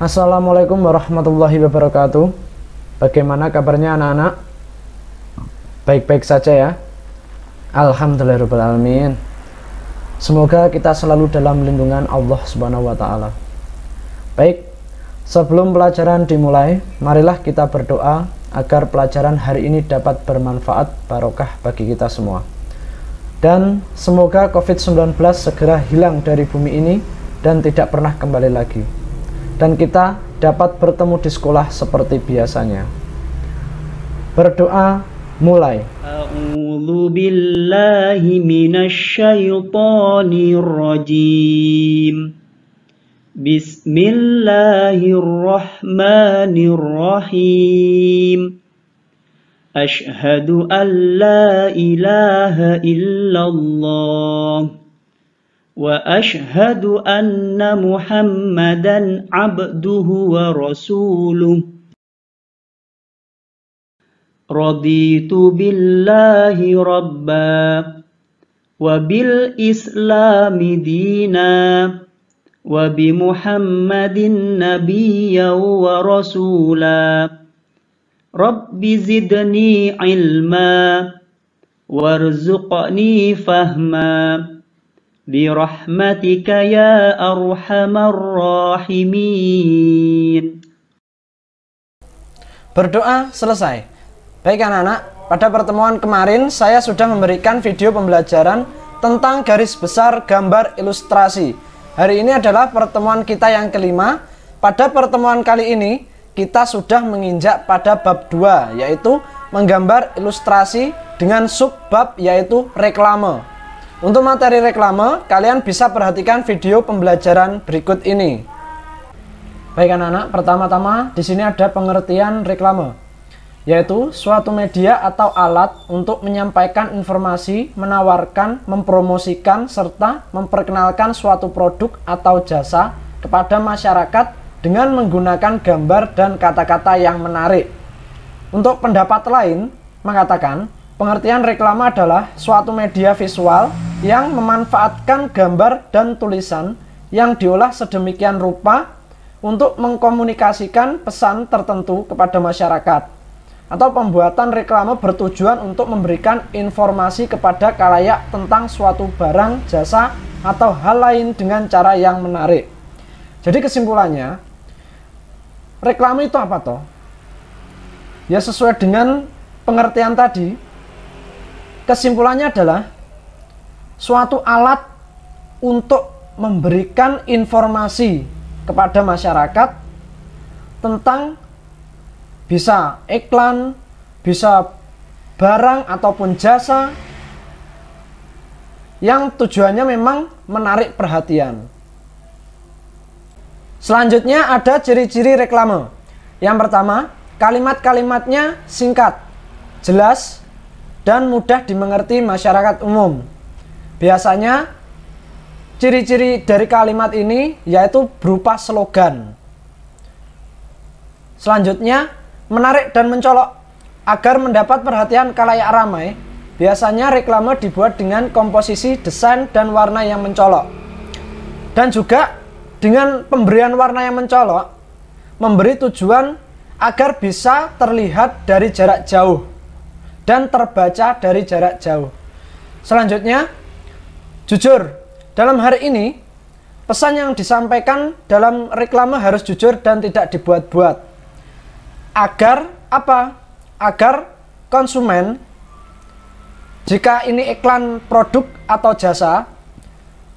Assalamualaikum warahmatullahi wabarakatuh. Bagaimana kabarnya anak-anak? Baik-baik saja ya. Alhamdulillahirobbilalamin. Semoga kita selalu dalam lindungan Allah Subhanahu wa taala. Baik, sebelum pelajaran dimulai, marilah kita berdoa agar pelajaran hari ini dapat bermanfaat barokah bagi kita semua. Dan semoga COVID-19 segera hilang dari bumi ini dan tidak pernah kembali lagi dan kita dapat bertemu di sekolah seperti biasanya. Berdoa mulai. A'udzu billahi minasyaitonir rajim. Bismillahirrahmanirrahim. Ashhadu an la ilaha illallah واشهد ان محمدا عبده ورسوله رضيت بالله ربا وبالاسلام دينا وبمحمد نبيا ورسولا رب زدني علما وارزقني فهما برحمتك يا أرحم الراحمين Berdoa selesai. Baik anak-anak, pada pertemuan kemarin saya sudah memberikan video pembelajaran tentang garis besar gambar ilustrasi. Hari ini adalah pertemuan kita yang kelima. Pada pertemuan kali ini, kita sudah menginjak pada bab 2, yaitu menggambar ilustrasi dengan subbab yaitu reklame. Untuk materi reklame, kalian bisa perhatikan video pembelajaran berikut ini. Baik anak-anak, pertama-tama di sini ada pengertian reklame, yaitu suatu media atau alat untuk menyampaikan informasi, menawarkan, mempromosikan, serta memperkenalkan suatu produk atau jasa kepada masyarakat dengan menggunakan gambar dan kata-kata yang menarik. Untuk pendapat lain, mengatakan Pengertian reklama adalah suatu media visual yang memanfaatkan gambar dan tulisan yang diolah sedemikian rupa untuk mengkomunikasikan pesan tertentu kepada masyarakat atau pembuatan reklame bertujuan untuk memberikan informasi kepada kalayak tentang suatu barang, jasa, atau hal lain dengan cara yang menarik. Jadi kesimpulannya, reklame itu apa toh? Ya sesuai dengan pengertian tadi, Kesimpulannya adalah suatu alat untuk memberikan informasi kepada masyarakat tentang bisa iklan, bisa barang ataupun jasa yang tujuannya memang menarik perhatian. Selanjutnya ada ciri-ciri reklame. Yang pertama, kalimat-kalimatnya singkat, jelas, dan mudah dimengerti masyarakat umum. Biasanya ciri-ciri dari kalimat ini yaitu berupa slogan. Selanjutnya, menarik dan mencolok agar mendapat perhatian kalayak ramai. Biasanya reklame dibuat dengan komposisi, desain, dan warna yang mencolok. Dan juga dengan pemberian warna yang mencolok, memberi tujuan agar bisa terlihat dari jarak jauh dan terbaca dari jarak jauh. Selanjutnya, jujur. Dalam hari ini, pesan yang disampaikan dalam reklame harus jujur dan tidak dibuat-buat. Agar apa? Agar konsumen jika ini iklan produk atau jasa,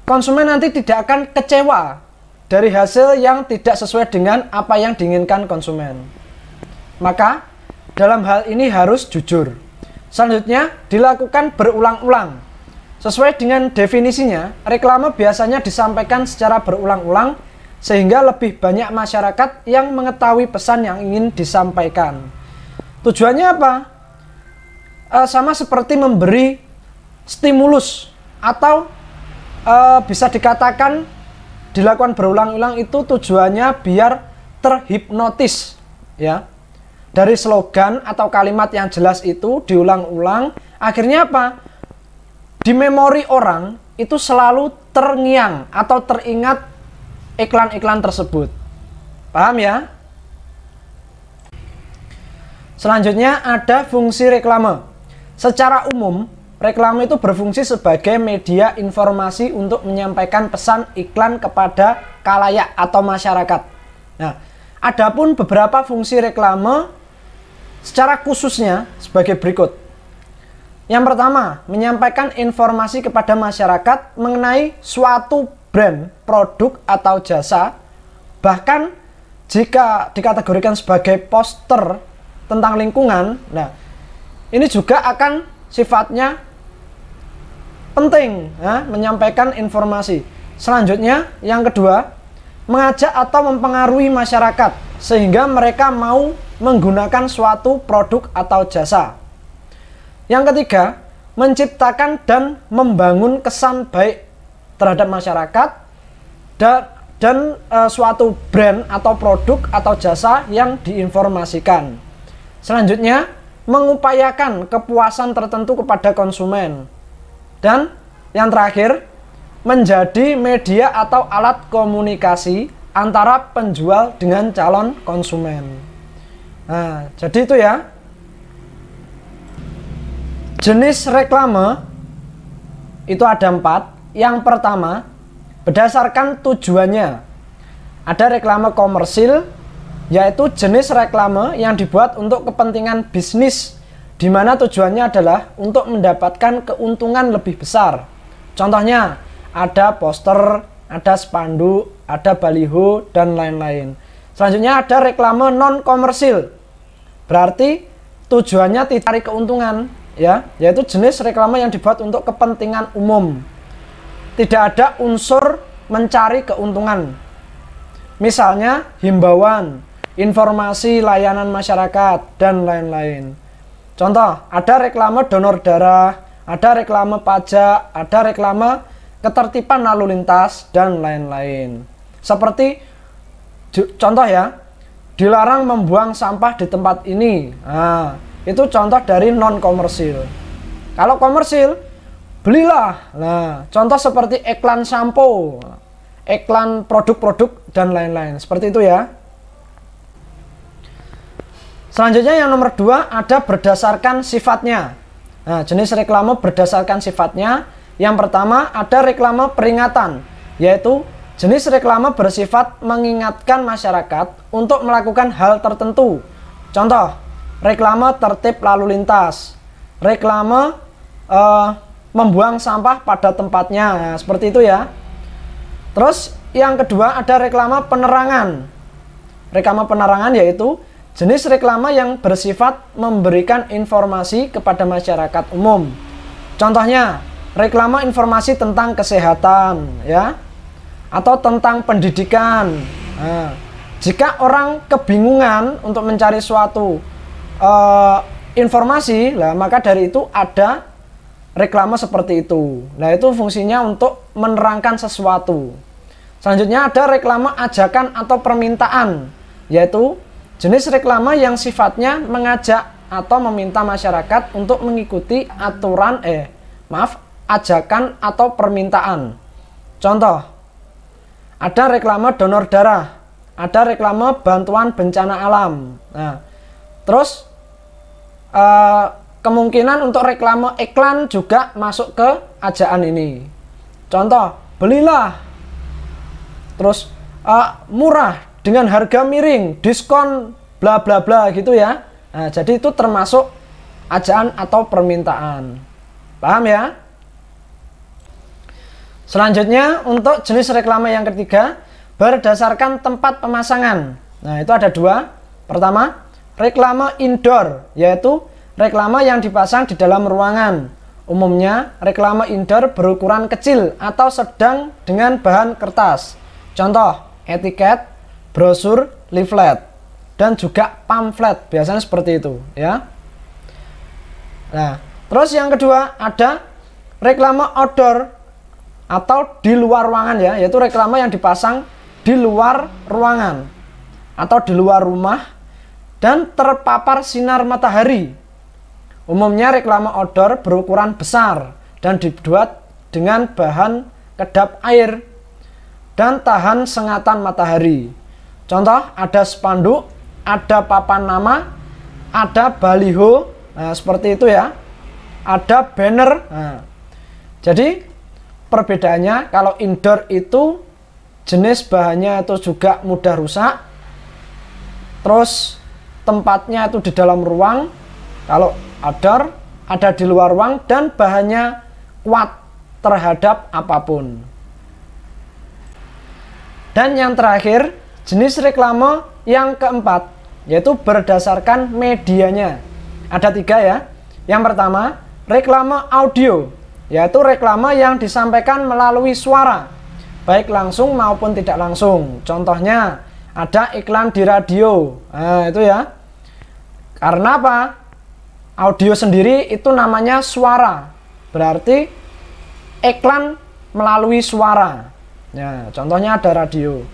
konsumen nanti tidak akan kecewa dari hasil yang tidak sesuai dengan apa yang diinginkan konsumen. Maka, dalam hal ini harus jujur. Selanjutnya, dilakukan berulang-ulang. Sesuai dengan definisinya, reklame biasanya disampaikan secara berulang-ulang sehingga lebih banyak masyarakat yang mengetahui pesan yang ingin disampaikan. Tujuannya apa? E, sama seperti memberi stimulus atau e, bisa dikatakan dilakukan berulang-ulang itu tujuannya biar terhipnotis ya dari slogan atau kalimat yang jelas itu diulang-ulang, akhirnya apa? Di memori orang itu selalu terngiang atau teringat iklan-iklan tersebut. Paham ya? Selanjutnya ada fungsi reklame. Secara umum, reklame itu berfungsi sebagai media informasi untuk menyampaikan pesan iklan kepada kalayak atau masyarakat. Nah, adapun beberapa fungsi reklame secara khususnya sebagai berikut. Yang pertama, menyampaikan informasi kepada masyarakat mengenai suatu brand, produk, atau jasa, bahkan jika dikategorikan sebagai poster tentang lingkungan, nah ini juga akan sifatnya penting ya, menyampaikan informasi. Selanjutnya, yang kedua, mengajak atau mempengaruhi masyarakat sehingga mereka mau menggunakan suatu produk atau jasa. Yang ketiga, menciptakan dan membangun kesan baik terhadap masyarakat dan dan e, suatu brand atau produk atau jasa yang diinformasikan. Selanjutnya, mengupayakan kepuasan tertentu kepada konsumen. Dan yang terakhir, menjadi media atau alat komunikasi antara penjual dengan calon konsumen. Nah, jadi itu ya. Jenis reklame itu ada empat. Yang pertama, berdasarkan tujuannya. Ada reklame komersil, yaitu jenis reklame yang dibuat untuk kepentingan bisnis, di mana tujuannya adalah untuk mendapatkan keuntungan lebih besar. Contohnya, ada poster, ada spanduk, ada baliho dan lain-lain. Selanjutnya ada reklame non komersil. Berarti tujuannya tidak keuntungan, ya, yaitu jenis reklame yang dibuat untuk kepentingan umum. Tidak ada unsur mencari keuntungan. Misalnya himbauan, informasi layanan masyarakat dan lain-lain. Contoh, ada reklame donor darah, ada reklame pajak, ada reklame ketertiban lalu lintas dan lain-lain. Seperti contoh ya, dilarang membuang sampah di tempat ini. Nah, itu contoh dari non komersil. Kalau komersil, belilah. Nah, contoh seperti iklan sampo, iklan produk-produk dan lain-lain. Seperti itu ya. Selanjutnya yang nomor dua ada berdasarkan sifatnya. Nah, jenis reklame berdasarkan sifatnya. Yang pertama ada reklame peringatan, yaitu Jenis reklama bersifat mengingatkan masyarakat untuk melakukan hal tertentu. Contoh, reklama tertib lalu lintas, reklama uh, membuang sampah pada tempatnya, ya, seperti itu ya. Terus yang kedua ada reklama penerangan. Reklama penerangan yaitu jenis reklama yang bersifat memberikan informasi kepada masyarakat umum. Contohnya, reklama informasi tentang kesehatan, ya atau tentang pendidikan. Nah, jika orang kebingungan untuk mencari suatu uh, informasi, lah maka dari itu ada reklama seperti itu. Nah, itu fungsinya untuk menerangkan sesuatu. Selanjutnya ada reklama ajakan atau permintaan, yaitu jenis reklama yang sifatnya mengajak atau meminta masyarakat untuk mengikuti aturan eh maaf, ajakan atau permintaan. Contoh ada reklama donor darah, ada reklama bantuan bencana alam. Nah, terus uh, kemungkinan untuk reklama iklan juga masuk ke ajaan ini. Contoh, belilah. Terus uh, murah dengan harga miring, diskon bla bla bla gitu ya. Nah, jadi itu termasuk ajaan atau permintaan. Paham ya? Selanjutnya untuk jenis reklama yang ketiga berdasarkan tempat pemasangan. Nah itu ada dua. Pertama reklama indoor yaitu reklama yang dipasang di dalam ruangan. Umumnya reklama indoor berukuran kecil atau sedang dengan bahan kertas. Contoh etiket, brosur, leaflet dan juga pamflet biasanya seperti itu ya. Nah, terus yang kedua ada reklama outdoor atau di luar ruangan ya, yaitu reklama yang dipasang di luar ruangan atau di luar rumah dan terpapar sinar matahari. Umumnya reklama outdoor berukuran besar dan dibuat dengan bahan kedap air dan tahan sengatan matahari. Contoh ada spanduk, ada papan nama, ada baliho, nah, seperti itu ya. Ada banner. Nah. Jadi perbedaannya kalau indoor itu jenis bahannya itu juga mudah rusak terus tempatnya itu di dalam ruang kalau outdoor ada di luar ruang dan bahannya kuat terhadap apapun dan yang terakhir jenis reklama yang keempat yaitu berdasarkan medianya ada tiga ya yang pertama reklama audio yaitu reklama yang disampaikan melalui suara, baik langsung maupun tidak langsung. Contohnya, ada iklan di radio, nah, itu ya. Karena apa? Audio sendiri itu namanya suara, berarti iklan melalui suara. Ya, contohnya ada radio.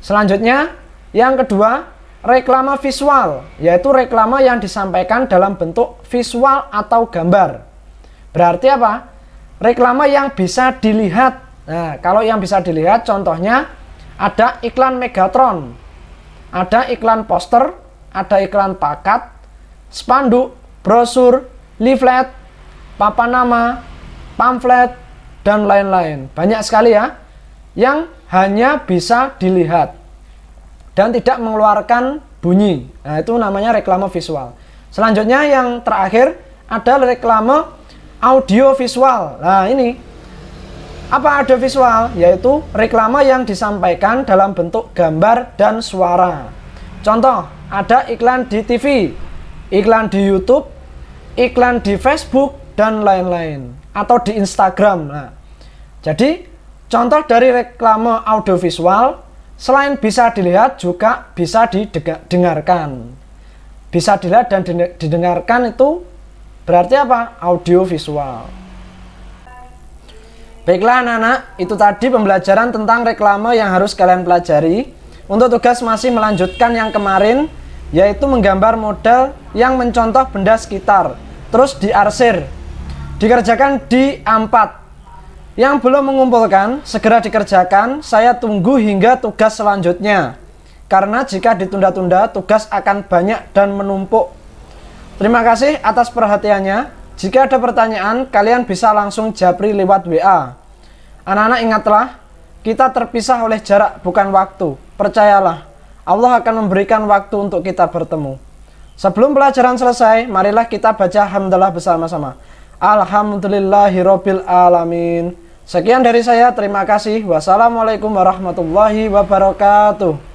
Selanjutnya, yang kedua, reklama visual, yaitu reklama yang disampaikan dalam bentuk visual atau gambar. Berarti apa? reklama yang bisa dilihat. Nah, kalau yang bisa dilihat contohnya ada iklan Megatron, ada iklan poster, ada iklan pakat, spanduk, brosur, leaflet, papan nama, pamflet, dan lain-lain. Banyak sekali ya yang hanya bisa dilihat dan tidak mengeluarkan bunyi. Nah, itu namanya reklama visual. Selanjutnya yang terakhir ada reklame audio visual. Nah, ini apa ada visual? Yaitu reklama yang disampaikan dalam bentuk gambar dan suara. Contoh, ada iklan di TV, iklan di YouTube, iklan di Facebook, dan lain-lain. Atau di Instagram. Nah, jadi, contoh dari reklama audiovisual, selain bisa dilihat juga bisa didengarkan. Bisa dilihat dan didengarkan itu Berarti apa? Audio visual. Baiklah anak-anak, itu tadi pembelajaran tentang reklame yang harus kalian pelajari. Untuk tugas masih melanjutkan yang kemarin, yaitu menggambar model yang mencontoh benda sekitar, terus diarsir. Dikerjakan di A4. Yang belum mengumpulkan, segera dikerjakan. Saya tunggu hingga tugas selanjutnya. Karena jika ditunda-tunda, tugas akan banyak dan menumpuk. Terima kasih atas perhatiannya. Jika ada pertanyaan, kalian bisa langsung japri lewat WA. Anak-anak ingatlah, kita terpisah oleh jarak bukan waktu. Percayalah, Allah akan memberikan waktu untuk kita bertemu. Sebelum pelajaran selesai, marilah kita baca hamdalah bersama-sama. Alhamdulillahirabbil alamin. Sekian dari saya, terima kasih. Wassalamualaikum warahmatullahi wabarakatuh.